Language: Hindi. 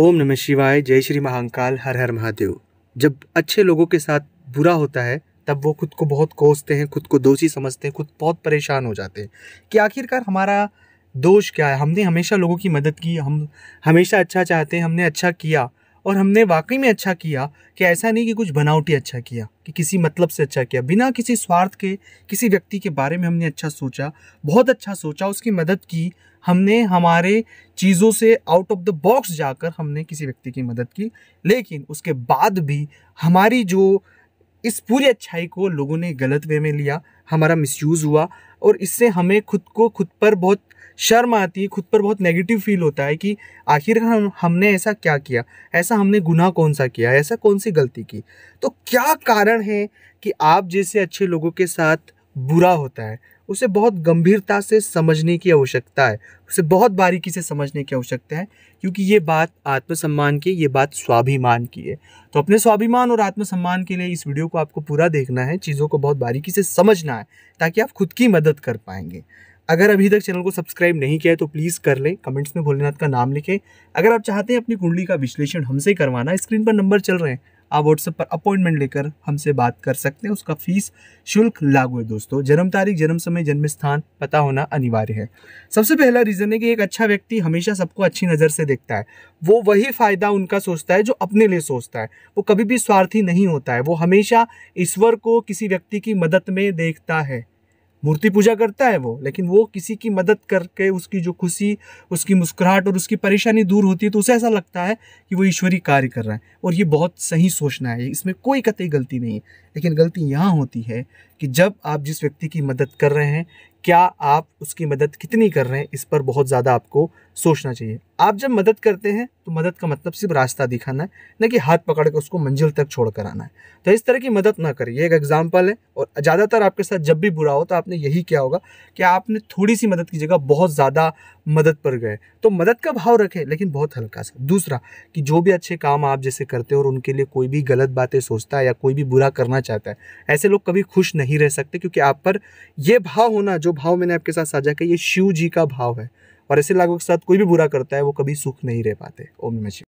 ओम नमः शिवाय जय श्री महाकाल हर हर महादेव जब अच्छे लोगों के साथ बुरा होता है तब वो खुद को बहुत कोसते हैं खुद को दोषी समझते हैं खुद बहुत परेशान हो जाते हैं कि आखिरकार हमारा दोष क्या है हमने हमेशा लोगों की मदद की हम हमेशा अच्छा चाहते हैं हमने अच्छा किया और हमने वाकई में अच्छा किया कि ऐसा नहीं कि कुछ बनावटी अच्छा किया कि किसी मतलब से अच्छा किया बिना किसी स्वार्थ के किसी व्यक्ति के बारे में हमने अच्छा सोचा बहुत अच्छा सोचा उसकी मदद की हमने हमारे चीज़ों से आउट ऑफ द बॉक्स जाकर हमने किसी व्यक्ति की मदद की लेकिन उसके बाद भी हमारी जो इस पूरी अच्छाई को लोगों ने गलत वे में लिया हमारा मिसयूज़ हुआ और इससे हमें खुद को खुद पर बहुत शर्म आती है खुद पर बहुत नेगेटिव फील होता है कि आखिर हम हमने ऐसा क्या किया ऐसा हमने गुनाह कौन सा किया ऐसा कौन सी गलती की तो क्या कारण है कि आप जैसे अच्छे लोगों के साथ बुरा होता है उसे बहुत गंभीरता से समझने की आवश्यकता है उसे बहुत बारीकी से समझने की आवश्यकता है क्योंकि ये बात आत्मसम्मान की ये बात स्वाभिमान की है तो अपने स्वाभिमान और आत्मसम्मान के लिए इस वीडियो को आपको पूरा देखना है चीज़ों को बहुत बारीकी से समझना है ताकि आप खुद की मदद कर पाएंगे अगर अभी तक चैनल को सब्सक्राइब नहीं किया है तो प्लीज़ कर लें कमेंट्स में भोलेनाथ का नाम लिखें अगर आप चाहते हैं अपनी कुंडली का विश्लेषण हमसे करवाना स्क्रीन पर नंबर चल रहे हैं आप व्हाट्सएप पर अपॉइंटमेंट लेकर हमसे बात कर सकते हैं उसका फीस शुल्क लागू है दोस्तों जन्म तारीख जन्म समय जन्म स्थान पता होना अनिवार्य है सबसे पहला रीज़न है कि एक अच्छा व्यक्ति हमेशा सबको अच्छी नज़र से देखता है वो वही फ़ायदा उनका सोचता है जो अपने लिए सोचता है वो कभी भी स्वार्थी नहीं होता है वो हमेशा ईश्वर को किसी व्यक्ति की मदद में देखता है मूर्ति पूजा करता है वो लेकिन वो किसी की मदद करके उसकी जो खुशी उसकी मुस्कुराहट और उसकी परेशानी दूर होती है तो उसे ऐसा लगता है कि वो ईश्वरी कार्य कर रहा है और ये बहुत सही सोचना है इसमें कोई कतई गलती नहीं है लेकिन गलती यहाँ होती है कि जब आप जिस व्यक्ति की मदद कर रहे हैं क्या आप उसकी मदद कितनी कर रहे हैं इस पर बहुत ज़्यादा आपको सोचना चाहिए आप जब मदद करते हैं तो मदद का मतलब सिर्फ रास्ता दिखाना है ना कि हाथ पकड़ के उसको मंजिल तक छोड़ कर आना है तो इस तरह की मदद ना करिए एक एग्जाम्पल है और ज़्यादातर आपके साथ जब भी बुरा हो तो आपने यही किया होगा कि आपने थोड़ी सी मदद की जगह बहुत ज़्यादा मदद पर गए तो मदद का भाव रखें लेकिन बहुत हल्का सा दूसरा कि जो भी अच्छे काम आप जैसे करते हो और उनके लिए कोई भी गलत बातें सोचता है या कोई भी बुरा करना चाहता है ऐसे लोग कभी खुश नहीं रह सकते क्योंकि आप पर यह भाव होना जो भाव मैंने आपके साथ साझा किया ये शिव जी का भाव है और ऐसे लागू के साथ कोई भी बुरा करता है वो कभी सुख नहीं रह पाते ओम नमः